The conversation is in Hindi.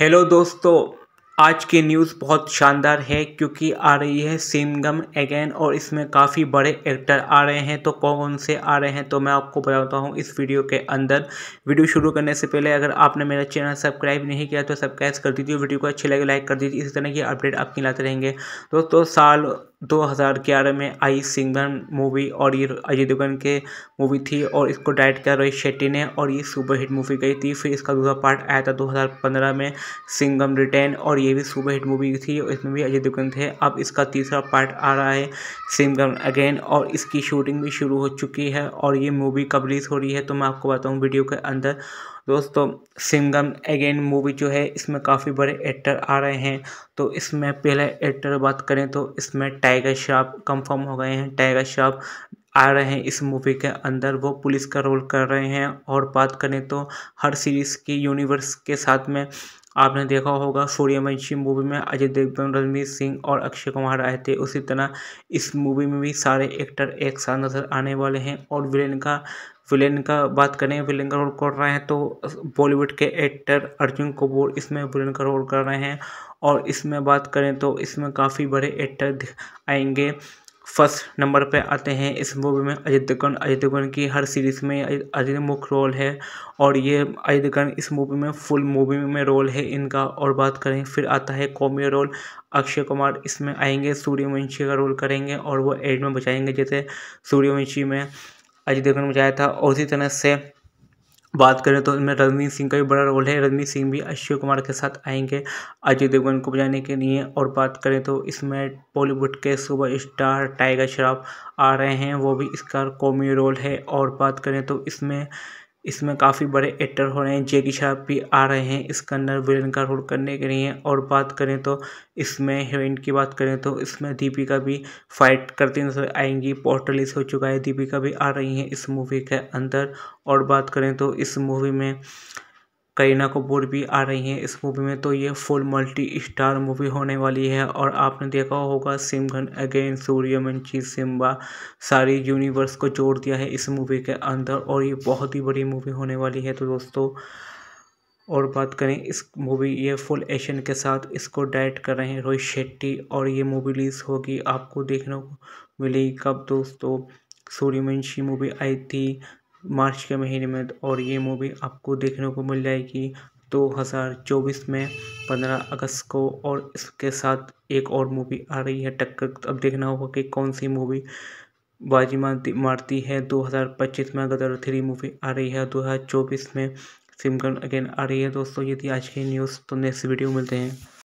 हेलो दोस्तों आज की न्यूज़ बहुत शानदार है क्योंकि आ रही है सिमगम अगेन और इसमें काफ़ी बड़े एक्टर आ रहे हैं तो कौन से आ रहे हैं तो मैं आपको बताता हूँ इस वीडियो के अंदर वीडियो शुरू करने से पहले अगर आपने मेरा चैनल सब्सक्राइब नहीं किया तो सब्सक्राइब कर दीजिए वीडियो को अच्छे लगे लाइक कर दीजिए इसी तरह की अपडेट आपके लाते रहेंगे दोस्तों साल 2011 में आई सिंगन मूवी और ये अजय देवगन के मूवी थी और इसको डायरेक्ट किया रोहित शेट्टी ने और ये सुपरहिट मूवी गई थी फिर इसका दूसरा पार्ट आया था 2015 में सिंगम रिटर्न और ये भी सुपरहिट मूवी थी और इसमें भी अजय देवगन थे अब इसका तीसरा पार्ट आ रहा है सिंगम अगेन और इसकी शूटिंग भी शुरू हो चुकी है और ये मूवी कब रिलीज़ हो रही है तो मैं आपको बताऊँ वीडियो के अंदर दोस्तों सिंगम अगेन मूवी जो है इसमें काफ़ी बड़े एक्टर आ रहे हैं तो इसमें पहले एक्टर बात करें तो इसमें टाइगर श्रॉफ कंफर्म हो गए हैं टाइगर श्रॉफ आ रहे हैं इस मूवी के अंदर वो पुलिस का रोल कर रहे हैं और बात करें तो हर सीरीज़ की यूनिवर्स के साथ में आपने देखा होगा सूर्यवंशी मूवी में अजय देवगन रणवीर सिंह और अक्षय कुमार आए थे उसी तरह इस मूवी में भी सारे एक्टर एक साथ नज़र आने वाले हैं और विलेन का विलेन का बात करें विलेन का रोल कर रहे हैं तो बॉलीवुड के एक्टर अर्जुन कपूर इसमें विलेन का रोल कर रहे हैं और इसमें बात करें तो इसमें काफ़ी बड़े एक्टर आएंगे फर्स्ट नंबर पे आते हैं इस मूवी में अजय देवगन अजय देवगन की हर सीरीज़ में अजय मुख्य रोल है और ये अजय देवगन इस मूवी में फुल मूवी में रोल है इनका और बात करें फिर आता है कॉमी रोल अक्षय कुमार इसमें आएंगे सूर्यवंशी का रोल करेंगे और वो एड में बचाएंगे जैसे सूर्यवंशी में अजय देवगन में जाया था और इसी तरह से बात करें तो इनमें रणवीर सिंह का भी बड़ा रोल है रणवीर सिंह भी अक्षय कुमार के साथ आएंगे अजय देवगन को बजाने के लिए और बात करें तो इसमें बॉलीवुड के सुपर स्टार टाइगर श्रॉफ आ रहे हैं वो भी इसका कॉमी रोल है और बात करें तो इसमें इसमें काफी बड़े एक्टर हो रहे हैं जेकी शाह भी आ रहे हैं इसके अंदर विलन का रोल करने के लिए और बात करें तो इसमें हीरोइन की बात करें तो इसमें दीपिका भी फाइट करती नजर आएंगी पोर्टल रिलीज हो चुका है दीपिका भी आ रही हैं इस मूवी के अंदर और बात करें तो इस मूवी में करीना कपूर भी आ रही हैं इस मूवी में तो ये फुल मल्टी स्टार मूवी होने वाली है और आपने देखा होगा सिमघन अगेन सूर्यवंशी सिम्बा सारी यूनिवर्स को जोड़ दिया है इस मूवी के अंदर और ये बहुत ही बड़ी मूवी होने वाली है तो दोस्तों और बात करें इस मूवी ये फुल एशन के साथ इसको डायरेक्ट कर रहे हैं रोहित शेट्टी और ये मूवी रिलीज़ होगी आपको देखने को मिलेगी कब दोस्तों सूर्यमंशी मूवी आई थी मार्च के महीने में और ये मूवी आपको देखने को मिल जाएगी दो हज़ार चौबीस में पंद्रह अगस्त को और इसके साथ एक और मूवी आ रही है टक्कर अब देखना होगा कि कौन सी मूवी बाजी मारती मारती है 2025 में गदर थ्री मूवी आ रही है 2024 में सिमकन अगेन आ रही है दोस्तों ये थी आज की न्यूज़ तो नेक्स्ट वीडियो मिलते हैं